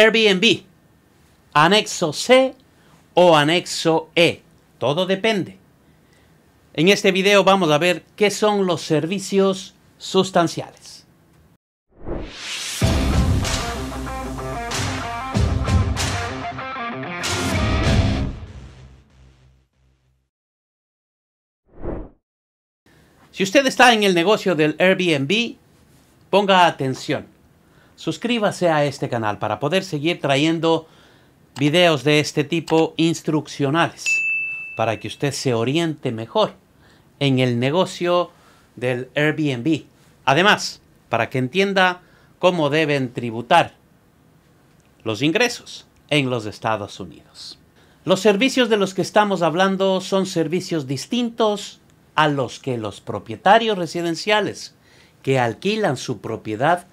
Airbnb, anexo C o anexo E. Todo depende. En este video vamos a ver qué son los servicios sustanciales. Si usted está en el negocio del Airbnb, ponga atención suscríbase a este canal para poder seguir trayendo videos de este tipo instruccionales para que usted se oriente mejor en el negocio del Airbnb. Además, para que entienda cómo deben tributar los ingresos en los Estados Unidos. Los servicios de los que estamos hablando son servicios distintos a los que los propietarios residenciales que alquilan su propiedad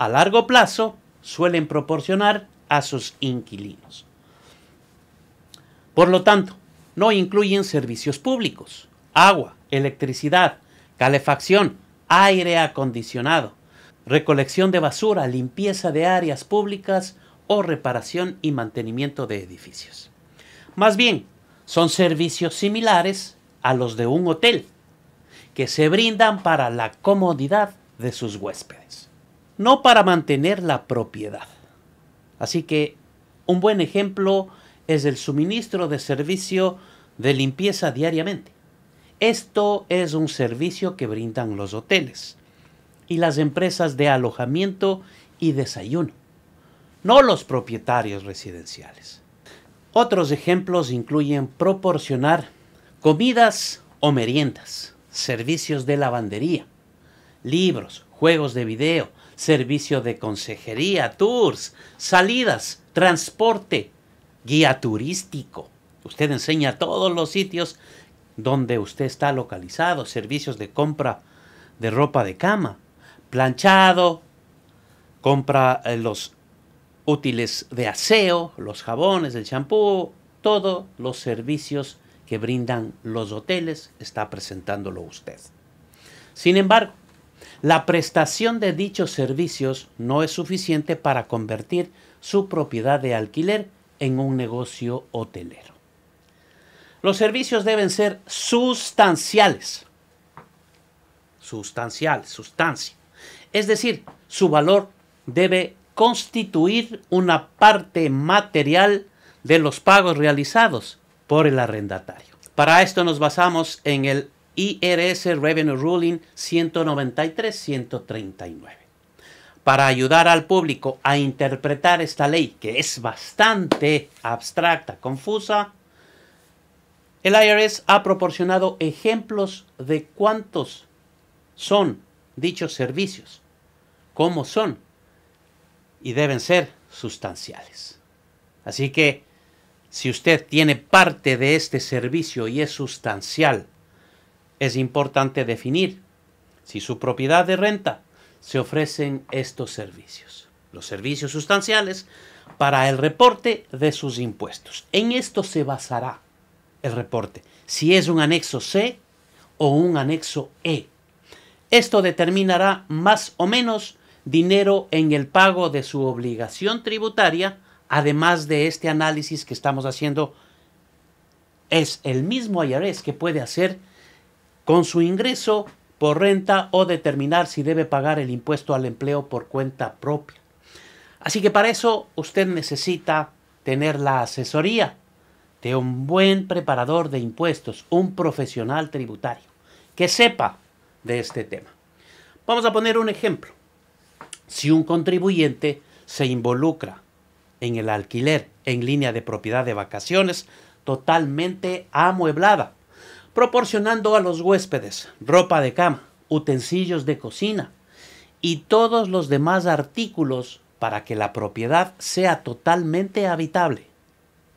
a largo plazo suelen proporcionar a sus inquilinos. Por lo tanto, no incluyen servicios públicos, agua, electricidad, calefacción, aire acondicionado, recolección de basura, limpieza de áreas públicas o reparación y mantenimiento de edificios. Más bien, son servicios similares a los de un hotel, que se brindan para la comodidad de sus huéspedes no para mantener la propiedad. Así que un buen ejemplo es el suministro de servicio de limpieza diariamente. Esto es un servicio que brindan los hoteles y las empresas de alojamiento y desayuno, no los propietarios residenciales. Otros ejemplos incluyen proporcionar comidas o meriendas, servicios de lavandería, libros, juegos de video, servicio de consejería, tours, salidas, transporte, guía turístico. Usted enseña todos los sitios donde usted está localizado, servicios de compra de ropa de cama, planchado, compra eh, los útiles de aseo, los jabones, el champú, todos los servicios que brindan los hoteles está presentándolo usted. Sin embargo, la prestación de dichos servicios no es suficiente para convertir su propiedad de alquiler en un negocio hotelero. Los servicios deben ser sustanciales. Sustancial, sustancia. Es decir, su valor debe constituir una parte material de los pagos realizados por el arrendatario. Para esto nos basamos en el IRS Revenue Ruling 193-139. Para ayudar al público a interpretar esta ley, que es bastante abstracta, confusa, el IRS ha proporcionado ejemplos de cuántos son dichos servicios, cómo son y deben ser sustanciales. Así que si usted tiene parte de este servicio y es sustancial es importante definir si su propiedad de renta se ofrecen estos servicios, los servicios sustanciales para el reporte de sus impuestos. En esto se basará el reporte, si es un anexo C o un anexo E. Esto determinará más o menos dinero en el pago de su obligación tributaria, además de este análisis que estamos haciendo, es el mismo IRS que puede hacer con su ingreso por renta o determinar si debe pagar el impuesto al empleo por cuenta propia. Así que para eso usted necesita tener la asesoría de un buen preparador de impuestos, un profesional tributario, que sepa de este tema. Vamos a poner un ejemplo. Si un contribuyente se involucra en el alquiler en línea de propiedad de vacaciones totalmente amueblada, proporcionando a los huéspedes ropa de cama, utensilios de cocina y todos los demás artículos para que la propiedad sea totalmente habitable.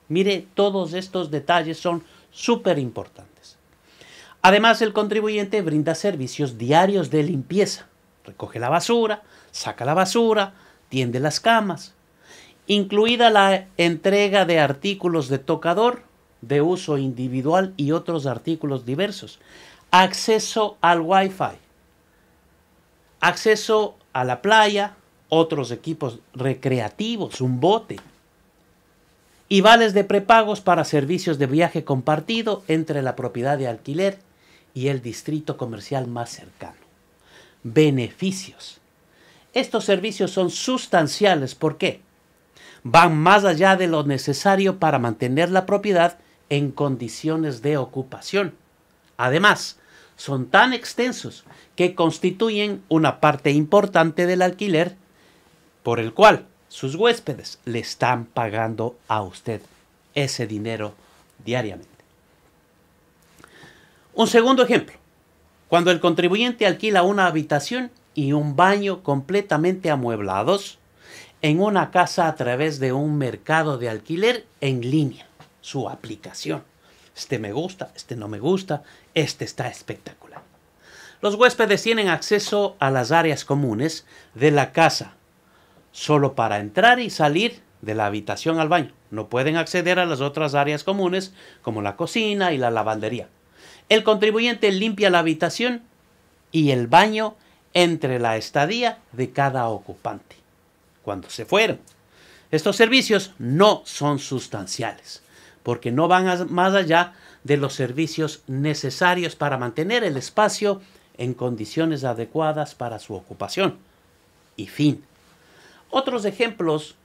Mire, todos estos detalles son súper importantes. Además, el contribuyente brinda servicios diarios de limpieza. Recoge la basura, saca la basura, tiende las camas, incluida la entrega de artículos de tocador de uso individual y otros artículos diversos. Acceso al Wi-Fi. Acceso a la playa, otros equipos recreativos, un bote. Y vales de prepagos para servicios de viaje compartido entre la propiedad de alquiler y el distrito comercial más cercano. Beneficios. Estos servicios son sustanciales. porque Van más allá de lo necesario para mantener la propiedad en condiciones de ocupación. Además, son tan extensos que constituyen una parte importante del alquiler por el cual sus huéspedes le están pagando a usted ese dinero diariamente. Un segundo ejemplo, cuando el contribuyente alquila una habitación y un baño completamente amueblados en una casa a través de un mercado de alquiler en línea su aplicación. Este me gusta, este no me gusta, este está espectacular. Los huéspedes tienen acceso a las áreas comunes de la casa, solo para entrar y salir de la habitación al baño. No pueden acceder a las otras áreas comunes como la cocina y la lavandería. El contribuyente limpia la habitación y el baño entre la estadía de cada ocupante cuando se fueron. Estos servicios no son sustanciales porque no van más allá de los servicios necesarios para mantener el espacio en condiciones adecuadas para su ocupación. Y fin. Otros ejemplos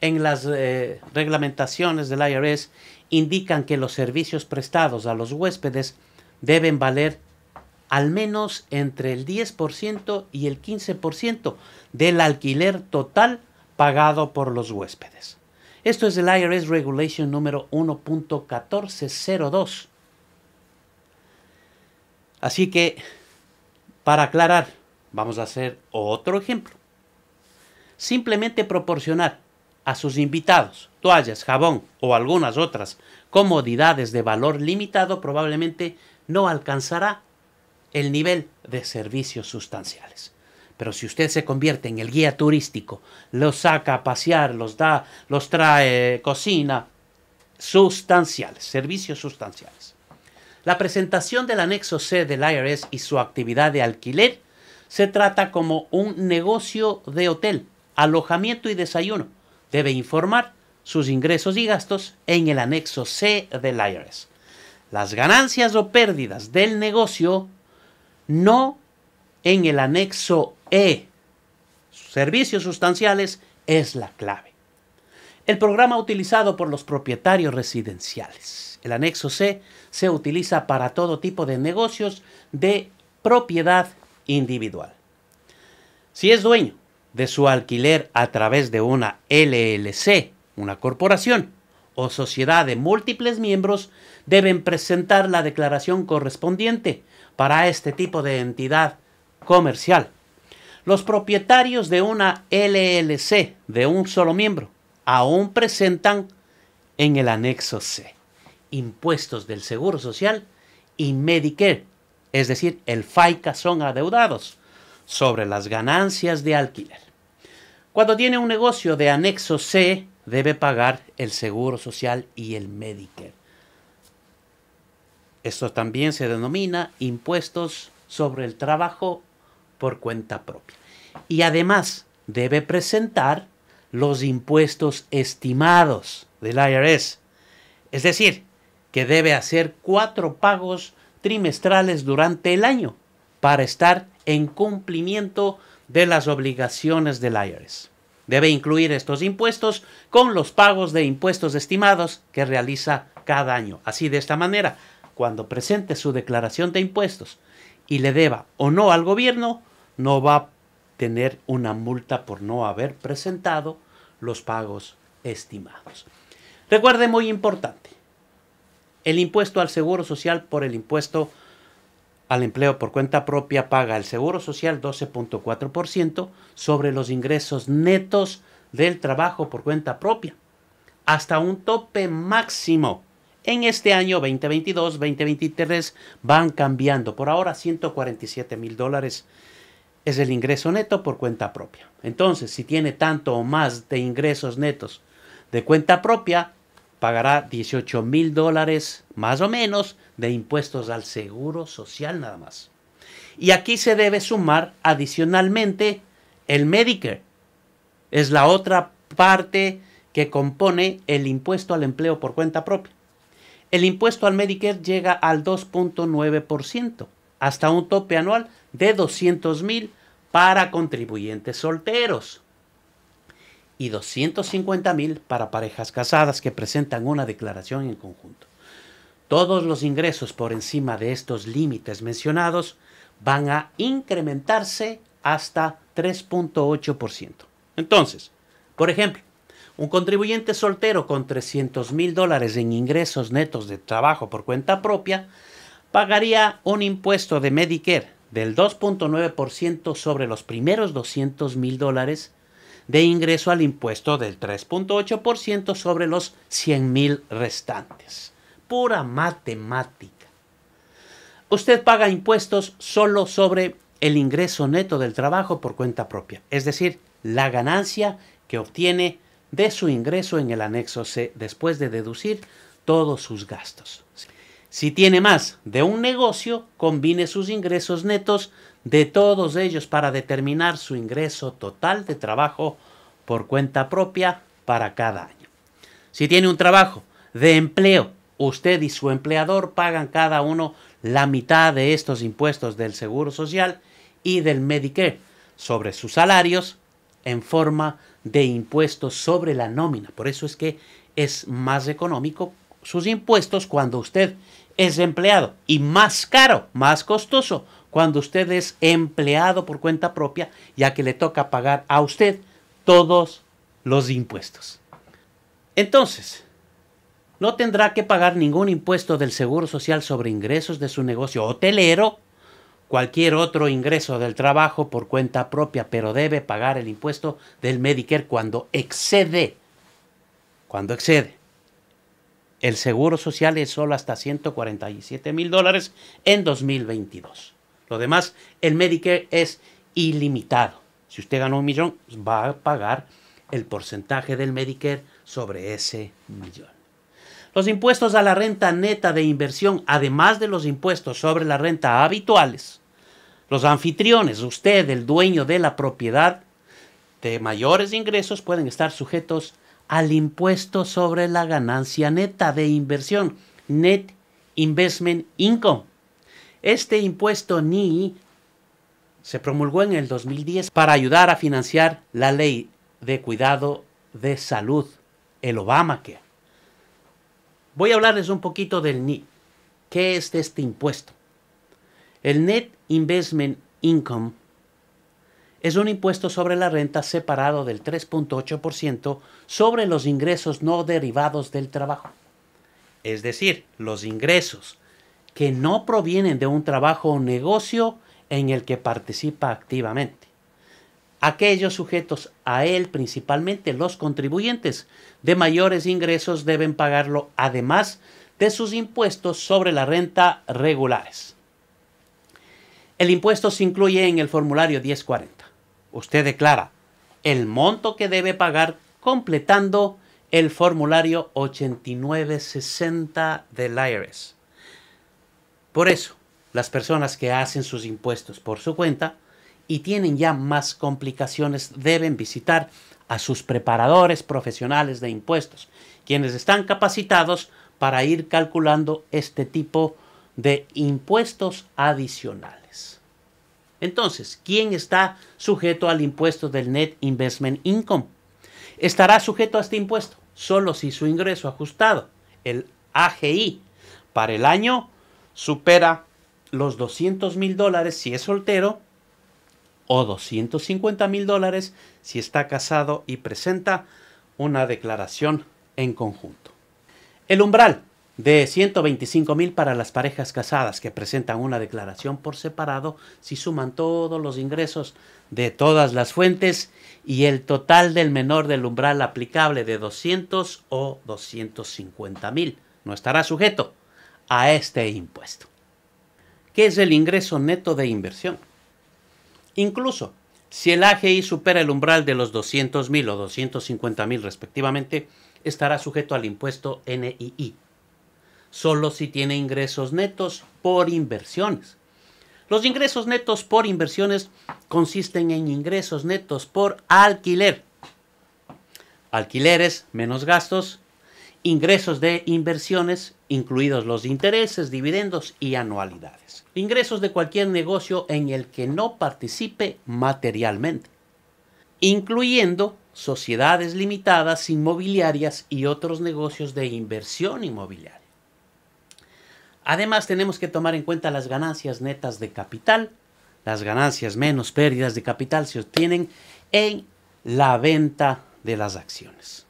en las eh, reglamentaciones del IRS indican que los servicios prestados a los huéspedes deben valer al menos entre el 10% y el 15% del alquiler total pagado por los huéspedes. Esto es el IRS Regulation número 1.1402. Así que, para aclarar, vamos a hacer otro ejemplo. Simplemente proporcionar a sus invitados toallas, jabón o algunas otras comodidades de valor limitado probablemente no alcanzará el nivel de servicios sustanciales. Pero si usted se convierte en el guía turístico, los saca a pasear, los da, los trae, cocina, sustanciales, servicios sustanciales. La presentación del anexo C del IRS y su actividad de alquiler se trata como un negocio de hotel, alojamiento y desayuno. Debe informar sus ingresos y gastos en el anexo C del IRS. Las ganancias o pérdidas del negocio no en el anexo e, servicios sustanciales, es la clave. El programa utilizado por los propietarios residenciales. El anexo C se utiliza para todo tipo de negocios de propiedad individual. Si es dueño de su alquiler a través de una LLC, una corporación o sociedad de múltiples miembros, deben presentar la declaración correspondiente para este tipo de entidad comercial los propietarios de una LLC de un solo miembro aún presentan en el anexo C impuestos del Seguro Social y Medicare, es decir, el FICA son adeudados sobre las ganancias de alquiler. Cuando tiene un negocio de anexo C, debe pagar el Seguro Social y el Medicare. Esto también se denomina impuestos sobre el trabajo por cuenta propia y además debe presentar los impuestos estimados del IRS. Es decir, que debe hacer cuatro pagos trimestrales durante el año para estar en cumplimiento de las obligaciones del IRS. Debe incluir estos impuestos con los pagos de impuestos estimados que realiza cada año. Así de esta manera, cuando presente su declaración de impuestos y le deba o no al gobierno, no va tener una multa por no haber presentado los pagos estimados. Recuerde muy importante, el impuesto al Seguro Social por el impuesto al empleo por cuenta propia paga el Seguro Social 12.4% sobre los ingresos netos del trabajo por cuenta propia, hasta un tope máximo. En este año 2022-2023 van cambiando, por ahora 147 mil dólares es el ingreso neto por cuenta propia. Entonces, si tiene tanto o más de ingresos netos de cuenta propia, pagará 18 mil dólares más o menos de impuestos al seguro social nada más. Y aquí se debe sumar adicionalmente el Medicare. Es la otra parte que compone el impuesto al empleo por cuenta propia. El impuesto al Medicare llega al 2.9%, hasta un tope anual de 200 mil para contribuyentes solteros y 250 mil para parejas casadas que presentan una declaración en conjunto. Todos los ingresos por encima de estos límites mencionados van a incrementarse hasta 3.8%. Entonces, por ejemplo, un contribuyente soltero con 300 mil dólares en ingresos netos de trabajo por cuenta propia pagaría un impuesto de Medicare del 2.9% sobre los primeros 200 mil dólares de ingreso al impuesto del 3.8% sobre los 100 mil restantes. Pura matemática. Usted paga impuestos solo sobre el ingreso neto del trabajo por cuenta propia, es decir, la ganancia que obtiene de su ingreso en el anexo C después de deducir todos sus gastos. Si tiene más de un negocio, combine sus ingresos netos de todos ellos para determinar su ingreso total de trabajo por cuenta propia para cada año. Si tiene un trabajo de empleo, usted y su empleador pagan cada uno la mitad de estos impuestos del Seguro Social y del Medicare sobre sus salarios en forma de impuestos sobre la nómina. Por eso es que es más económico sus impuestos cuando usted es empleado y más caro, más costoso cuando usted es empleado por cuenta propia, ya que le toca pagar a usted todos los impuestos. Entonces, no tendrá que pagar ningún impuesto del Seguro Social sobre ingresos de su negocio hotelero, cualquier otro ingreso del trabajo por cuenta propia, pero debe pagar el impuesto del Medicare cuando excede, cuando excede el seguro social es solo hasta 147 mil dólares en 2022. Lo demás, el Medicare es ilimitado. Si usted ganó un millón, va a pagar el porcentaje del Medicare sobre ese millón. Los impuestos a la renta neta de inversión, además de los impuestos sobre la renta habituales, los anfitriones, usted, el dueño de la propiedad de mayores ingresos, pueden estar sujetos a al impuesto sobre la ganancia neta de inversión, Net Investment Income. Este impuesto ni se promulgó en el 2010 para ayudar a financiar la ley de cuidado de salud, el Obamacare. Voy a hablarles un poquito del ni ¿Qué es este impuesto? El Net Investment Income es un impuesto sobre la renta separado del 3.8% sobre los ingresos no derivados del trabajo. Es decir, los ingresos que no provienen de un trabajo o negocio en el que participa activamente. Aquellos sujetos a él, principalmente los contribuyentes de mayores ingresos, deben pagarlo además de sus impuestos sobre la renta regulares. El impuesto se incluye en el formulario 1040 usted declara el monto que debe pagar completando el formulario 8960 del IRS. Por eso, las personas que hacen sus impuestos por su cuenta y tienen ya más complicaciones deben visitar a sus preparadores profesionales de impuestos, quienes están capacitados para ir calculando este tipo de impuestos adicionales. Entonces, ¿quién está sujeto al impuesto del Net Investment Income? Estará sujeto a este impuesto solo si su ingreso ajustado, el AGI, para el año supera los 200 mil dólares si es soltero o 250 mil dólares si está casado y presenta una declaración en conjunto. El umbral de 125 mil para las parejas casadas que presentan una declaración por separado si suman todos los ingresos de todas las fuentes y el total del menor del umbral aplicable de 200 o 250 mil. No estará sujeto a este impuesto. ¿Qué es el ingreso neto de inversión? Incluso si el AGI supera el umbral de los 200 mil o 250 mil respectivamente, estará sujeto al impuesto NII solo si tiene ingresos netos por inversiones. Los ingresos netos por inversiones consisten en ingresos netos por alquiler. Alquileres menos gastos, ingresos de inversiones, incluidos los intereses, dividendos y anualidades. Ingresos de cualquier negocio en el que no participe materialmente, incluyendo sociedades limitadas, inmobiliarias y otros negocios de inversión inmobiliaria. Además, tenemos que tomar en cuenta las ganancias netas de capital. Las ganancias menos pérdidas de capital se obtienen en la venta de las acciones.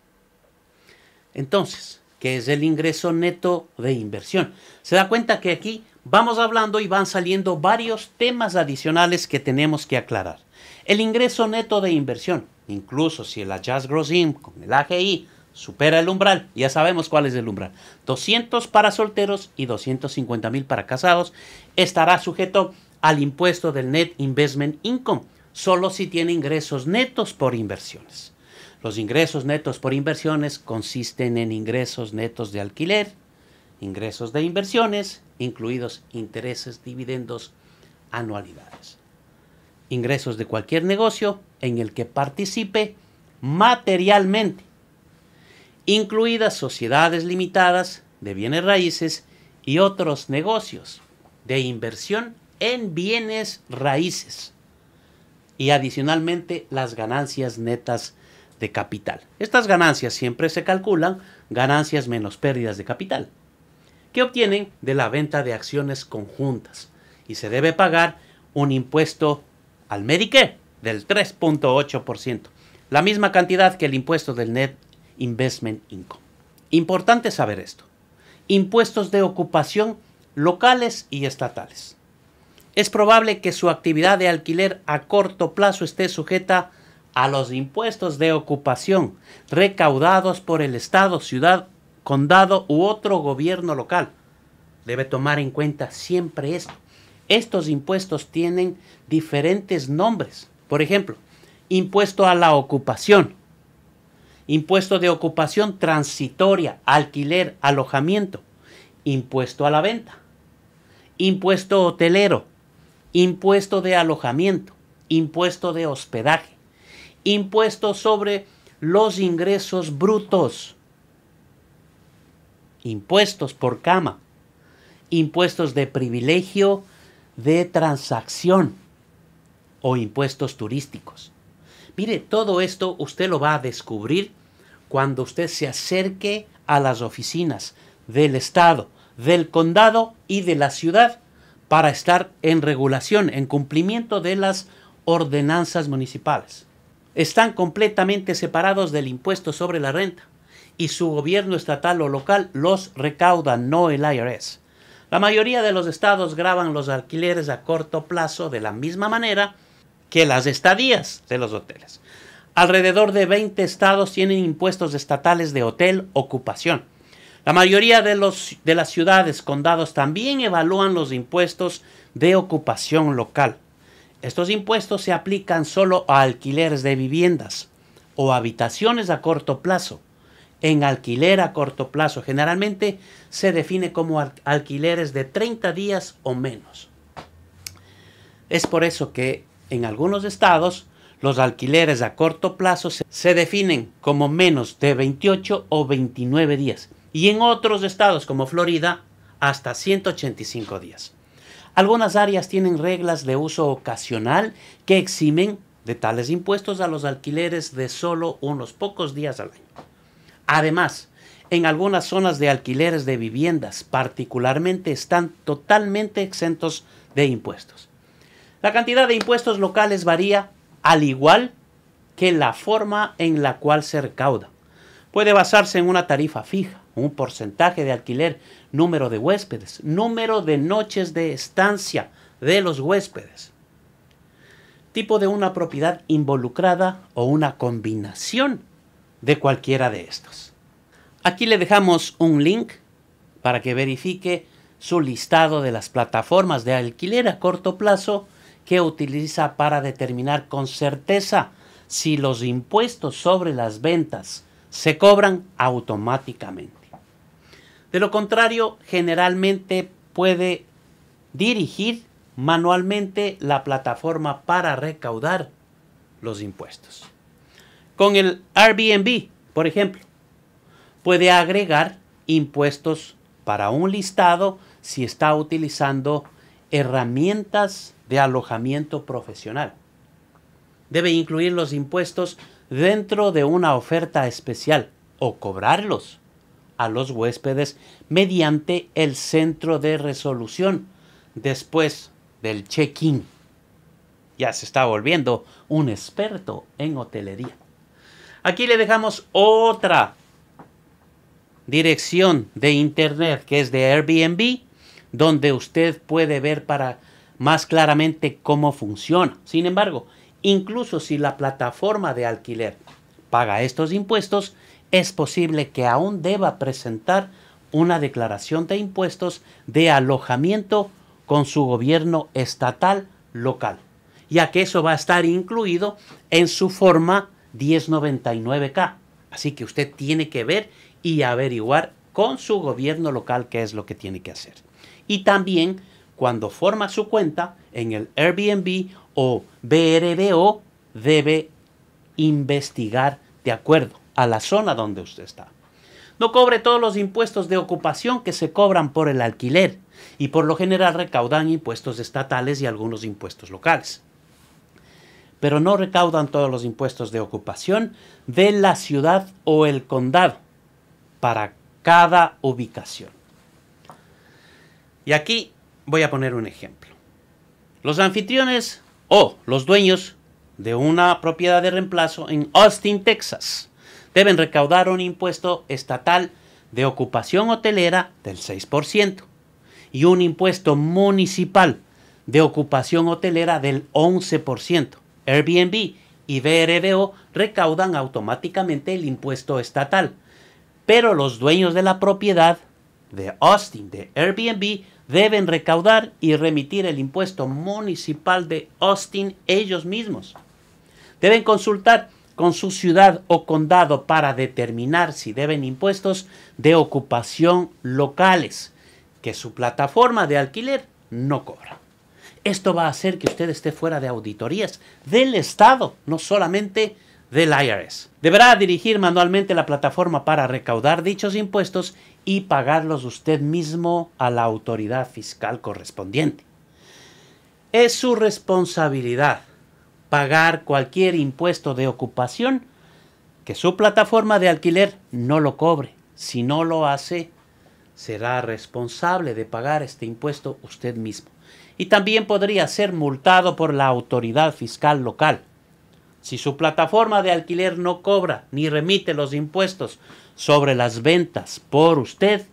Entonces, ¿qué es el ingreso neto de inversión? Se da cuenta que aquí vamos hablando y van saliendo varios temas adicionales que tenemos que aclarar. El ingreso neto de inversión, incluso si el Adjust Gross Income, el AGI, supera el umbral. Ya sabemos cuál es el umbral. 200 para solteros y 250 mil para casados. Estará sujeto al impuesto del Net Investment Income, solo si tiene ingresos netos por inversiones. Los ingresos netos por inversiones consisten en ingresos netos de alquiler, ingresos de inversiones, incluidos intereses, dividendos, anualidades. Ingresos de cualquier negocio en el que participe materialmente incluidas sociedades limitadas de bienes raíces y otros negocios de inversión en bienes raíces y adicionalmente las ganancias netas de capital. Estas ganancias siempre se calculan ganancias menos pérdidas de capital, que obtienen de la venta de acciones conjuntas y se debe pagar un impuesto al Medicare del 3.8%, la misma cantidad que el impuesto del net Investment Income. Importante saber esto. Impuestos de ocupación locales y estatales. Es probable que su actividad de alquiler a corto plazo esté sujeta a los impuestos de ocupación recaudados por el Estado, ciudad, condado u otro gobierno local. Debe tomar en cuenta siempre esto. Estos impuestos tienen diferentes nombres. Por ejemplo, impuesto a la ocupación, impuesto de ocupación transitoria, alquiler, alojamiento, impuesto a la venta, impuesto hotelero, impuesto de alojamiento, impuesto de hospedaje, impuesto sobre los ingresos brutos, impuestos por cama, impuestos de privilegio de transacción o impuestos turísticos. Mire, todo esto usted lo va a descubrir cuando usted se acerque a las oficinas del Estado, del condado y de la ciudad para estar en regulación, en cumplimiento de las ordenanzas municipales. Están completamente separados del impuesto sobre la renta y su gobierno estatal o local los recauda, no el IRS. La mayoría de los estados graban los alquileres a corto plazo de la misma manera que las estadías de los hoteles. Alrededor de 20 estados tienen impuestos estatales de hotel ocupación. La mayoría de, los, de las ciudades, condados también evalúan los impuestos de ocupación local. Estos impuestos se aplican solo a alquileres de viviendas o habitaciones a corto plazo. En alquiler a corto plazo generalmente se define como alquileres de 30 días o menos. Es por eso que en algunos estados los alquileres a corto plazo se definen como menos de 28 o 29 días y en otros estados como Florida hasta 185 días. Algunas áreas tienen reglas de uso ocasional que eximen de tales impuestos a los alquileres de solo unos pocos días al año. Además, en algunas zonas de alquileres de viviendas particularmente están totalmente exentos de impuestos. La cantidad de impuestos locales varía al igual que la forma en la cual se recauda. Puede basarse en una tarifa fija, un porcentaje de alquiler, número de huéspedes, número de noches de estancia de los huéspedes, tipo de una propiedad involucrada o una combinación de cualquiera de estos. Aquí le dejamos un link para que verifique su listado de las plataformas de alquiler a corto plazo que utiliza para determinar con certeza si los impuestos sobre las ventas se cobran automáticamente. De lo contrario, generalmente puede dirigir manualmente la plataforma para recaudar los impuestos. Con el Airbnb, por ejemplo, puede agregar impuestos para un listado si está utilizando herramientas de alojamiento profesional. Debe incluir los impuestos dentro de una oferta especial o cobrarlos a los huéspedes mediante el centro de resolución después del check-in. Ya se está volviendo un experto en hotelería. Aquí le dejamos otra dirección de internet que es de Airbnb, donde usted puede ver para más claramente cómo funciona. Sin embargo, incluso si la plataforma de alquiler paga estos impuestos, es posible que aún deba presentar una declaración de impuestos de alojamiento con su gobierno estatal local, ya que eso va a estar incluido en su forma 1099K. Así que usted tiene que ver y averiguar con su gobierno local qué es lo que tiene que hacer. Y también cuando forma su cuenta en el Airbnb o BRBO, debe investigar de acuerdo a la zona donde usted está. No cobre todos los impuestos de ocupación que se cobran por el alquiler y por lo general recaudan impuestos estatales y algunos impuestos locales. Pero no recaudan todos los impuestos de ocupación de la ciudad o el condado para cada ubicación. Y aquí Voy a poner un ejemplo. Los anfitriones o los dueños de una propiedad de reemplazo en Austin, Texas, deben recaudar un impuesto estatal de ocupación hotelera del 6% y un impuesto municipal de ocupación hotelera del 11%. Airbnb y BRBO recaudan automáticamente el impuesto estatal, pero los dueños de la propiedad de Austin, de Airbnb, deben recaudar y remitir el impuesto municipal de Austin ellos mismos. Deben consultar con su ciudad o condado para determinar si deben impuestos de ocupación locales que su plataforma de alquiler no cobra. Esto va a hacer que usted esté fuera de auditorías del Estado, no solamente del IRS. Deberá dirigir manualmente la plataforma para recaudar dichos impuestos y pagarlos usted mismo a la autoridad fiscal correspondiente. Es su responsabilidad pagar cualquier impuesto de ocupación que su plataforma de alquiler no lo cobre. Si no lo hace, será responsable de pagar este impuesto usted mismo. Y también podría ser multado por la autoridad fiscal local. Si su plataforma de alquiler no cobra ni remite los impuestos sobre las ventas por usted,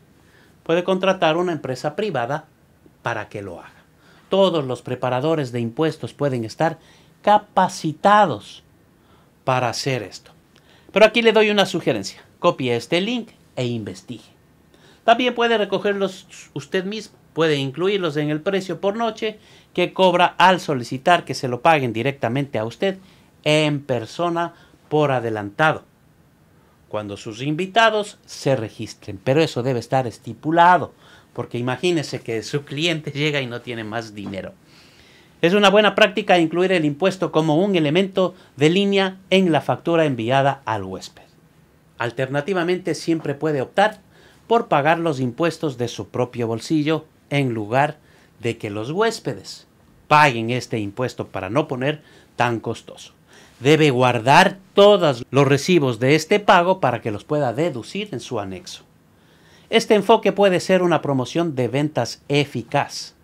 puede contratar una empresa privada para que lo haga. Todos los preparadores de impuestos pueden estar capacitados para hacer esto. Pero aquí le doy una sugerencia. Copie este link e investigue. También puede recogerlos usted mismo. Puede incluirlos en el precio por noche que cobra al solicitar que se lo paguen directamente a usted en persona por adelantado cuando sus invitados se registren. Pero eso debe estar estipulado, porque imagínese que su cliente llega y no tiene más dinero. Es una buena práctica incluir el impuesto como un elemento de línea en la factura enviada al huésped. Alternativamente, siempre puede optar por pagar los impuestos de su propio bolsillo en lugar de que los huéspedes paguen este impuesto para no poner tan costoso debe guardar todos los recibos de este pago para que los pueda deducir en su anexo. Este enfoque puede ser una promoción de ventas eficaz.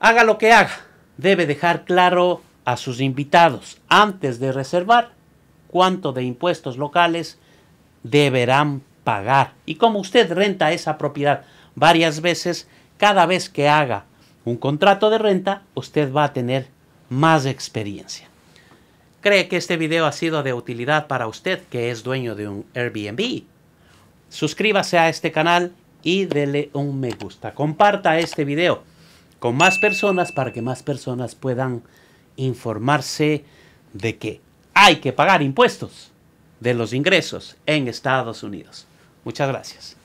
Haga lo que haga, debe dejar claro a sus invitados antes de reservar cuánto de impuestos locales deberán pagar. Y como usted renta esa propiedad varias veces, cada vez que haga un contrato de renta, usted va a tener más experiencia. ¿Cree que este video ha sido de utilidad para usted que es dueño de un Airbnb? Suscríbase a este canal y dele un me gusta. Comparta este video con más personas para que más personas puedan informarse de que hay que pagar impuestos de los ingresos en Estados Unidos. Muchas gracias.